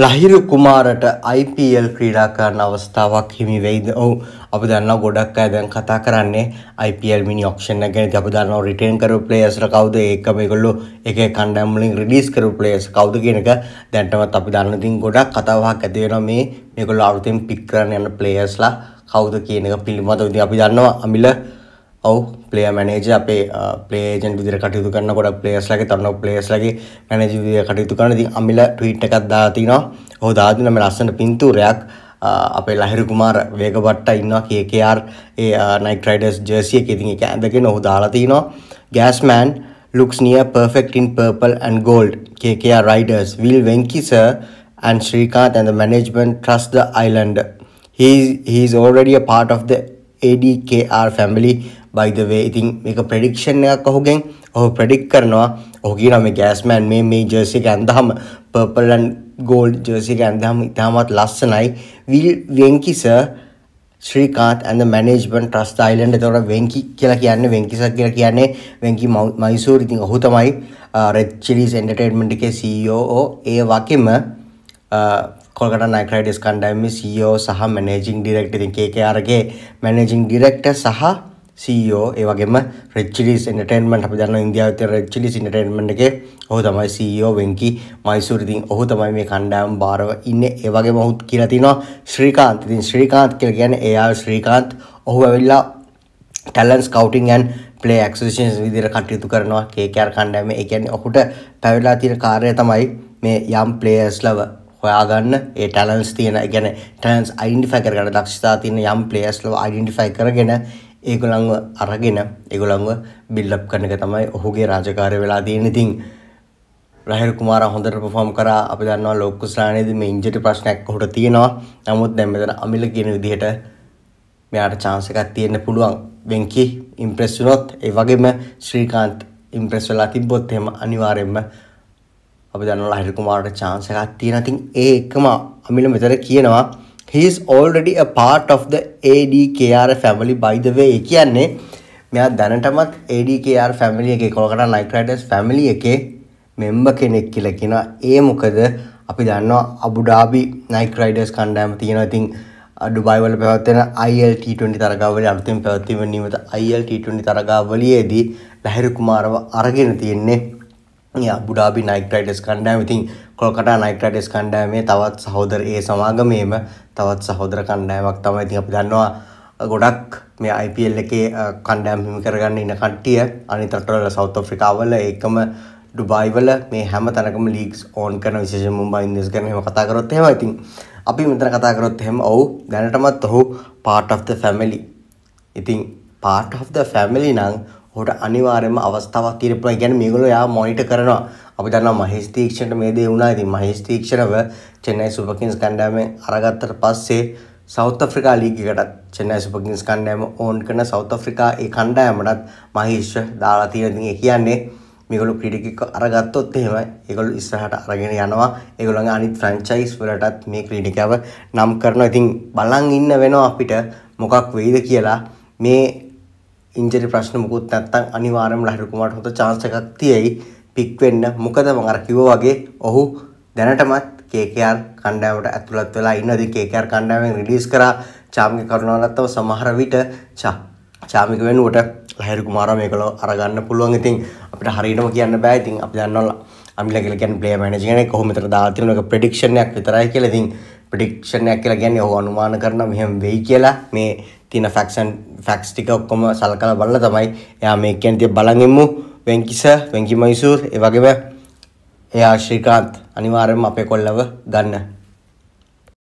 Lahiru කුමාරට IPL ක්‍රීඩා කරන අවස්ථාවක් හිමි වෙයිද? ඔව්. අපි දන්නවා ගොඩක් අය දැන් කතා කරන්නේ IPL mini auction එක ගැන. ඉතින් අපි දන්නවා රිටේන් කරපු ප්ලේයර්ස්ලා කවුද? ඒකම ඒගොල්ලෝ ඒකේ කණ්ඩායම් වලින් රිලීස් කරපු ප්ලේයර්ස් කවුද කියන එක දැන්ටමත් අපි දන්න ඉතින් ගොඩක් කතාවක් ඇති වෙනවා මේ මේගොල්ලෝ අලුතෙන් පික් කරන්න යන ප්ලේයර්ස්ලා කවුද කියන එක පිළිබඳව. ඉතින් අපි දන්නවා අමිල ඔව පලේ මැනේජ අපේ පලේජන් විදිර කටයුතු කරන්න කොට පලේස්ලගේ තරන පලේස්ලගේ මැනජ විදිය කටයුතු කරන ති අමිල ට්‍රීට් එකක් දාතිනවා හෝ දාදිනම ලස්සන පින්තූරයක් අපේ ලහිරු කුමාර වේගබට්ට ඉන්නවා කේකයාර් ඒ නයික් රයිඩස් ජර්සිය එකෙතින් එක ඇඳගෙන ඔහු දාලාතිනවා ගෑස්මෑන් looks near perfect in purple and gold. KKR riders Will Venki sir and Srikanth and the management trust the island. He, he is already a part of the ADKR family බයිදවේ ඉතින් මේක ප්‍රඩික්ෂන් එකක් ඔහුගෙන් ඔහු ප්‍රඩික් කරනවා ඔහු කියනවා මේ ගෑස්මෑන් මේ මේ ජර්සි එක ඇඳහම පර්පල් ඇන් ගෝල්ඩ් ජර්සි එක ඇඳහම ඉතාමත් ලස්සනයි විල් වෙන්කි සර් ශ්‍රීකාත් ඇඳ මැනේජ්මන් ට්‍රස් යිලන්ඩ තොර වෙංකි කියලා කියන්න වෙංකිසක් කියලා කියන්නේ වෙංකි මයිසූර් ඉතින් ඔහු තමයි රෙච්චිලිස් uh, එන්ටර්ටේන්මන්ට් එකේ CEOෝ ඒ වගේම කොල්කට නයිකරයිඩස් කණ්ඩායමේ CEO සහ මැනේජින් ඩිරෙක්ටර් ඉතින් KKR ගේ මැනේජින් ඩිරෙක්ටර් සහ සෝ ඒවගේම රෙච්චිලිස් එටන්මට අප දන්න ඉන්දියාවත රෙච්චිලි ඉටන්මට එක ඔහු තමයි සෝ වෙන්කි මයිසුරතින් ඔහු තමයි මේ කණ්ඩාම් භාරව ඉන්න ඒවගේ මහුත් කියලතිනවා ශ්‍රීකාන්තිතින් ශ්‍රීකාන්ත් කියල ගැන එයා ශ්‍රීකාන්ත් ඔහු ඇවෙල්ලා ටැලන්ස් කවටින් ඇන් පලේ ක්ෂේන් විදිර කටයුතු කරනවා කේකෑර් කණ්ඩෑම එකැන ඔහුට පැවෙලා තිර කාරය තමයි මේ යම් පලේස් ලව හොයාගන්න ඒ ටැලන්ස් තියෙන ගැන ටැන්ස් අයින්ඩිෆයි කරගන්න දක්ෂතා තියන යම් පලේස් ලව අයිඩෙන්ටිෆයි කරගෙන ඒගොල්ලන්ව අරගෙන ඒගොල්ලන්ව බිල්ඩ් කරන එක තමයි ඔහුගේ රාජකාරය වෙලා තියෙන්නේ. ඉතින් රහිල් කුමාරා හොඳට පර්ෆෝම් කරා අපි දන්නවා ලෝකස්ලානේදී මේ ඉන්ජරි ප්‍රශ්නයක් ඔහුට තියෙනවා. නමුත් දැන් මෙතන අමිල කියන විදිහට මෙයාට chance එකක් තියෙන්න පුළුවන්. වෙන්කි ඉම්ප්‍රෙස් වුණොත් ඒ වගේම ශ්‍රීකාන්ත් ඉම්ප්‍රෙස් වෙලා තිබ්බොත් එහෙම අනිවාර්යයෙන්ම අපි දන්නවා රහිල් කුමාරට chance එකක් තියෙනවා. ඉතින් ඒ එකම අමිල මෙතන කියනවා he is already a part of the ADKR family by the way කියන්නේ මෙයා දැනටමත් ADKR family එකේ කොලකට like riders family එකේ member කෙනෙක් කියලා කියනවා ඒ මොකද අපි දන්නවා අබු ඩාබි night riders කණ්ඩායම තියෙනවා ඉතින් ඩුබයි වල පැවැත්වෙන ILT20 තරගාවලිය අලුතෙන් පැවැත්වීම නියමිත ILT20 තරගාවලියේදී ලහිරු කුමාරව අරගෙන තියෙන්නේ බුඩාබි නයික් රයිඩස් කණ්ඩායම ඉතින් කොල්කටා නයික් රයිඩස් කණ්ඩායමේ තවත් සහෝදර ඒ සමාගමේම තවත් සහෝදර කණ්ඩායමක් තමයි ඉතින් අපි දන්නවා ගොඩක් මේ IPL එකේ කණ්ඩායම් හිමි කරගන්න ඉන්න කට්ටිය අනිත් රටවල සවුත් අප්‍රිකාවල ඒකම ඩුබායි වල මේ හැම තැනකම ලීග්ස් ඕන් කරන විශේෂයෙන් මුම්බයි ඉන්දියන්ස් ගැන එහෙම කතා කරොත් එහෙම ඉතින් අපි මෙතන කතා කරොත් එහෙම ඔව් දැනටමත් ඔහු part of the family ඉතින් part of the family නම් හොට අනිවාර්යම අවස්ථාවක් තියෙන පුළුවන්. කියන්නේ මේගොල්ලෝ යා මොනිටර් කරනවා. අපි දන්නවා මහේස් තීක්ෂණට මේ දේ වුණා. ඉතින් මහේස් තීක්ෂණව චෙන්නයි සුපර් කිංස් කණ්ඩායමෙන් අරගත්තට පස්සේ සෞත් අප්‍රිකා ලීග් එකටත් චෙන්නයි සුපර් කිංස් කණ්ඩායම ඕන් කරන සෞත් අප්‍රිකා ඒ කණ්ඩායමටත් මහේස් දාලා තියෙන ඉතින් ඒ කියන්නේ මේගොල්ලෝ ක්‍රීඩක එක්ක අරගත්තොත් එහෙම ඒගොල්ලෝ ඉස්සරහට අරගෙන යනවා. ඒගොල්ලන්ගේ අනිත් ෆ්‍රැන්චයිස් වලටත් මේ ක්‍රීඩකයව නම් කරනවා. ඉතින් බලන් ඉන්න වෙනවා අපිට මොකක් වෙයිද කියලා. මේ ඉන්ජරි ප්‍රශ්න මුකුත් නැත්තම් අනිවාර්යයෙන්ම ලහිරු කුමාරට හොඳ chance එකක් තියෙයි පික් වෙන්න. මොකද මම අර කිව්වා වගේ ඔහු දැනටමත් KKR කණ්ඩායමට ඇතුළත් වෙලා ඉන්නදී KKR කණ්ඩායමෙන් රිලීස් කරා චාමික කරුණාරත්නව සමහර විට චාමික වෙනුවට ලහිරු කුමාරව මේකලෝ අරගන්න පුළුවන්. ඉතින් අපිට හරියටම කියන්න බෑ. ඉතින් අපි දන්නවා අමිලා කියලා කියන්නේ ප්ලේයර් මැනේජර් කෙනෙක්. කොහොම විතර දාලා තියෙන එක ප්‍රෙඩික්ෂන් එකක් විතරයි කියලා. ඉතින් ප්‍රෙඩික්ෂන් එකක් කියලා කියන්නේ ඔහු අනුමාන කරනවා මෙහෙම වෙයි කියලා. මේ තියෙන ෆැක්ෂන් ෆැක්ස් ටික ඔක්කොම සල්කලා බලලා තමයි එයා මේ කියන තිය බලන් ඉමු වෙන්කිස වෙන්කි මයිසූර් ඒ වගේම එයා ශ්‍රීකාන්ත් අනිවාර්යයෙන්ම අපේ කොල්ලව ගන්න